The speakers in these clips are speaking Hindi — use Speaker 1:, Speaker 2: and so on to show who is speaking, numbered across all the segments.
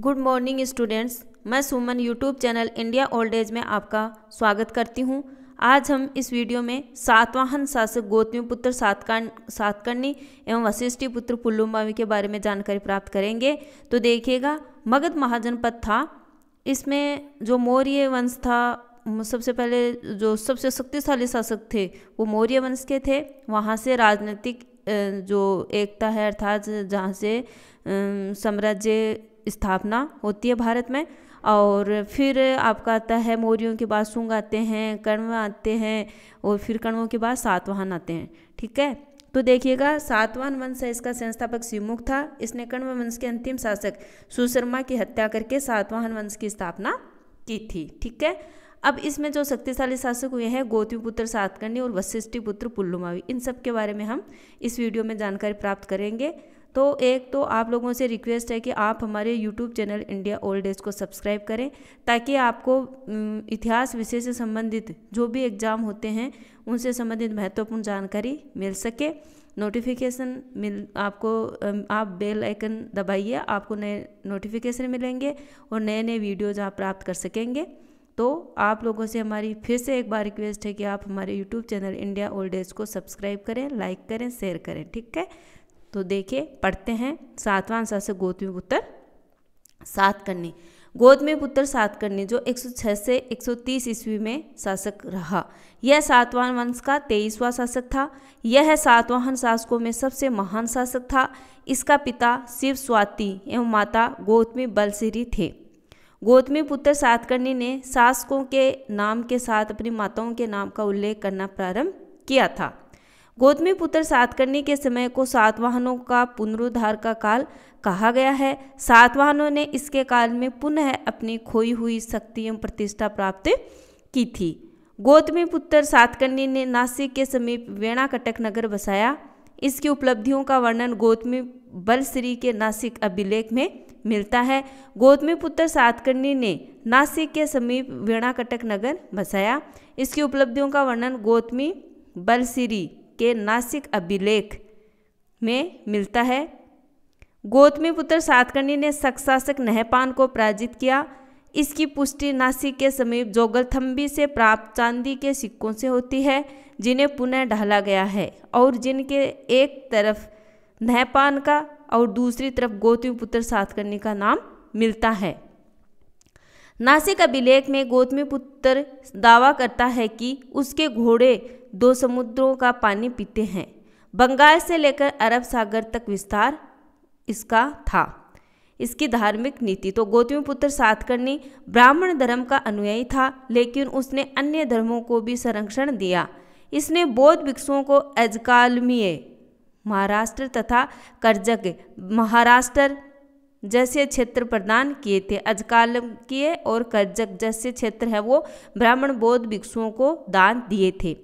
Speaker 1: गुड मॉर्निंग स्टूडेंट्स मैं Suman YouTube channel India old age में आपका स्वागत करती हूँ आज हम इस वीडियो में सातवाहन शासक गौतमी पुत्र सातकर्ण सातकर्णी एवं वशिष्ठी पुत्र पुल्लुम्बावी के बारे में जानकारी प्राप्त करेंगे तो देखिएगा मगध महाजनपद था इसमें जो मौर्य वंश था सबसे पहले जो सबसे शक्तिशाली शासक थे वो मौर्य वंश के थे वहाँ से राजनीतिक जो एकता है अर्थात जहाँ से साम्राज्य स्थापना होती है भारत में और फिर आपका आता है मौर्यों के बाद सुंग आते हैं कण्व आते हैं और फिर कण्वों के बाद सातवाहन आते हैं ठीक है तो देखिएगा सातवाहन वंश है इसका संस्थापक शिवमुख था इसने कण्व वंश के अंतिम शासक सुशर्मा की हत्या करके सातवाहन वंश की स्थापना की थी ठीक है अब इसमें जो शक्तिशाली शासक हुए हैं गौतमीपुत्र सातकर्णी और वशिष्ठी पुत्र पुल्लुमावी इन सब के बारे में हम इस वीडियो में जानकारी प्राप्त करेंगे तो एक तो आप लोगों से रिक्वेस्ट है कि आप हमारे YouTube channel India old age को सब्सक्राइब करें ताकि आपको इतिहास विषय से संबंधित जो भी एग्ज़ाम होते हैं उनसे संबंधित महत्वपूर्ण जानकारी मिल सके नोटिफिकेशन मिल आपको आप बेल आइकन दबाइए आपको नए नोटिफिकेशन मिलेंगे और नए नए वीडियोज़ आप प्राप्त कर सकेंगे तो आप लोगों से हमारी फिर से एक बार रिक्वेस्ट है कि आप हमारे YouTube channel India old age को सब्सक्राइब करें लाइक करें शेयर करें ठीक है तो देखिए पढ़ते हैं सातवां आंसर से गौतमी पुत्र सात करनी गौतमी पुत्र सात करनी जो 106 से 130 ईस्वी में शासक रहा यह सातवाहन वंश का तेईसवां शासक था यह सातवाहन शासकों में सबसे महान शासक था इसका पिता शिव स्वाति एवं माता गौतमी बलसिरी थे गौतमी पुत्र सातकर्णी ने शासकों के नाम के साथ अपनी माताओं के नाम का उल्लेख करना प्रारंभ किया था गौतमी पुत्र सात करने के समय को सातवाहनों का पुनरुद्धार का काल कहा गया है सातवाहनों ने इसके काल में पुनः अपनी खोई हुई शक्ति एवं प्रतिष्ठा प्राप्त की थी गौतमी पुत्र सातकर्णी ने नासिक के समीप वेणाकटक नगर बसाया इसकी उपलब्धियों का वर्णन गौतमी बलश्री के नासिक अभिलेख में मिलता है गौतमी पुत्र सातकर्णी ने नासिक के समीप वेणाकटक नगर बसाया इसकी उपलब्धियों का वर्णन गौतमी बलश्री के नासिक अभिलेख में मिलता है गौतमी पुत्र सातकर्णी ने सक्शासक नहपान को पराजित किया इसकी पुष्टि नासिक के समीप जोगलथम्बी से प्राप्त चांदी के सिक्कों से होती है जिन्हें पुनः ढाला गया है और जिनके एक तरफ नहपान का और दूसरी तरफ गौतमी पुत्र सातकर्णी का नाम मिलता है नासिक अभिलेख में गौतमी पुत्र दावा करता है कि उसके घोड़े दो समुद्रों का पानी पीते हैं बंगाल से लेकर अरब सागर तक विस्तार इसका था इसकी धार्मिक नीति तो गौतमी पुत्र सातकर्णी ब्राह्मण धर्म का अनुयायी था लेकिन उसने अन्य धर्मों को भी संरक्षण दिया इसने बौद्ध भिक्षुओं को अजकालमीय महाराष्ट्र तथा कर्जक महाराष्ट्र जैसे क्षेत्र प्रदान किए थे किए और कर्जक जैसे क्षेत्र है वो ब्राह्मण बौद्ध भिक्षुओं को दान दिए थे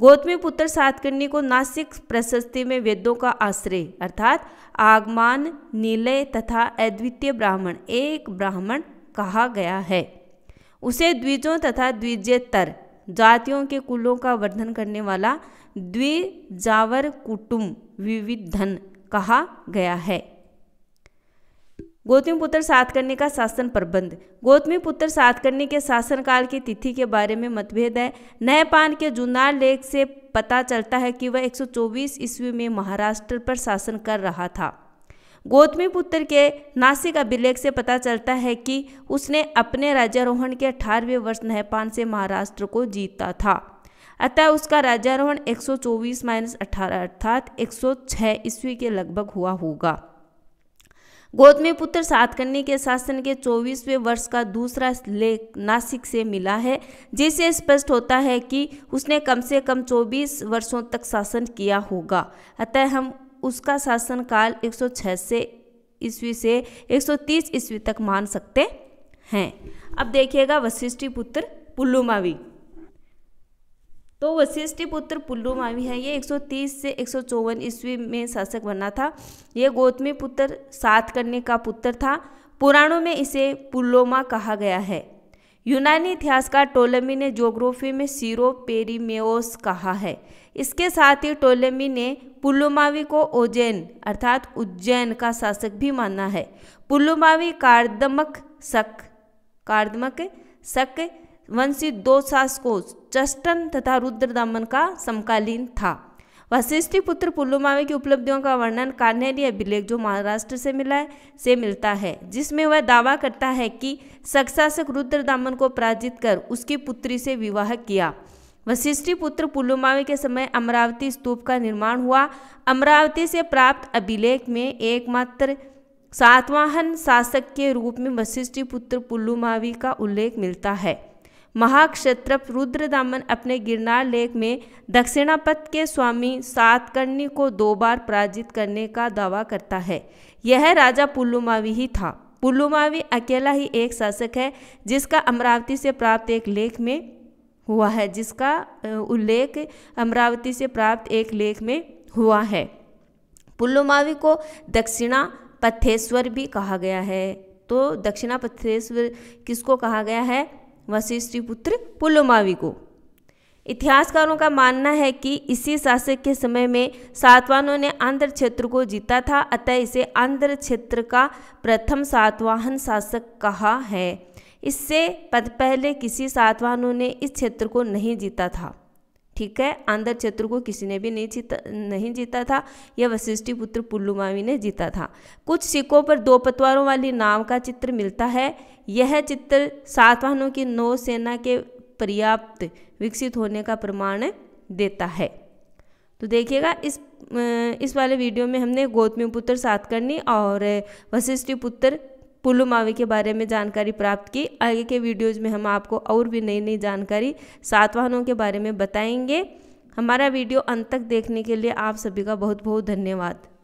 Speaker 1: गौतमी पुत्र सातकर्णी को नासिक प्रशस्ति में वेदों का आश्रय अर्थात आगमान नीलय तथा अद्वितीय ब्राह्मण एक ब्राह्मण कहा गया है उसे द्विजों तथा द्विजेतर जातियों के कुलों का वर्धन करने वाला द्विजावर कुटुम्ब विविधन कहा गया है गौतमी पुत्र साथ करने का शासन प्रबंध गौतमी पुत्र साथ करने के शासनकाल की तिथि के बारे में मतभेद है नए पान के जुनार लेख से पता चलता है कि वह 124 ईस्वी में महाराष्ट्र पर शासन कर रहा था गौतमी पुत्र के नासिक अभिलेख से पता चलता है कि उसने अपने राज्यारोहण के अठारहवें वर्ष नहपान से महाराष्ट्र को जीता था अतः उसका राज्यारोहण 124 सौ चौबीस माइनस अठारह अर्थात 106 ईस्वी के लगभग हुआ होगा गौतमी पुत्र सातकर्णी के शासन के चौबीसवें वर्ष का दूसरा लेख नासिक से मिला है जिससे स्पष्ट होता है कि उसने कम से कम 24 वर्षों तक शासन किया होगा अतः हम उसका शासनकाल 106 से ईस्वी से 130 ईस्वी तक मान सकते हैं अब देखिएगा वशिष्ठी पुत्र पुल्लुमावी तो वशिष्ठ पुत्र पुल्लू मावी है ये 130 से एक सौ ईस्वी में शासक बना था ये गौतमी पुत्र सात करने का पुत्र था पुराणों में इसे पुल्लोमा कहा गया है यूनानी इतिहासकार टोलेमी ने ज्योग्राफी में सीरो पेरीमेओस कहा है इसके साथ ही टोलेमी ने पुल्लुमावी को ओजैन अर्थात उज्जैन का शासक भी माना है पुल्लुमावी कार्दमक शक कार्दमक शक वंशी दो शासकों चष्टन तथा रुद्र दमन का समकालीन था वशिष्ठी पुत्र पुल्लुमावी की उपलब्धियों का वर्णन कान्हेरी अभिलेख जो महाराष्ट्र से मिला है से मिलता है जिसमें वह दावा करता है कि सक्षासक रुद्र दामन को पराजित कर उसकी पुत्री से विवाह किया वशिष्ठी पुत्र पुल्लुमावी के समय अमरावती स्तूप का निर्माण हुआ अमरावती से प्राप्त अभिलेख में एकमात्र सातवाहन शासक के रूप में वशिष्ठी पुत्र पुल्लुमावी का उल्लेख मिलता है रुद्र रुद्रदामन अपने गिरनार लेख में दक्षिणापथ के स्वामी सातकर्णी को दो बार पराजित करने का दावा करता है यह राजा पुल्लुमावी ही था पुल्लुमावी अकेला ही एक शासक है जिसका अमरावती से प्राप्त एक लेख में हुआ है जिसका उल्लेख अमरावती से प्राप्त एक लेख में हुआ है पुल्लुमावी को दक्षिणा पथेश्वर भी कहा गया है तो दक्षिणा पथेश्वर किसको कहा गया है वशिष्ठी पुत्र पुलोमावी को इतिहासकारों का मानना है कि इसी शासक के समय में सातवाहनों ने आंध्र क्षेत्र को जीता था अतः इसे आंध्र क्षेत्र का प्रथम सातवाहन शासक कहा है इससे पद पहले किसी सातवाहनों ने इस क्षेत्र को नहीं जीता था ठीक है आंध्र चतुर को किसी ने भी नहीं जीता नहीं जीता था यह वशिष्ठ पुत्र पुल्लुमावी ने जीता था कुछ सिक्कों पर दो पतवारों वाली नाव का चित्र मिलता है यह चित्र सातवाहनों की नौसेना के पर्याप्त विकसित होने का प्रमाण देता है तो देखिएगा इस इस वाले वीडियो में हमने गौतमी पुत्र सातकर्णी और वशिष्ठ पुत्र पुलू मावी के बारे में जानकारी प्राप्त की आगे के वीडियोज़ में हम आपको और भी नई नई जानकारी सातवाहनों के बारे में बताएंगे हमारा वीडियो अंत तक देखने के लिए आप सभी का बहुत बहुत धन्यवाद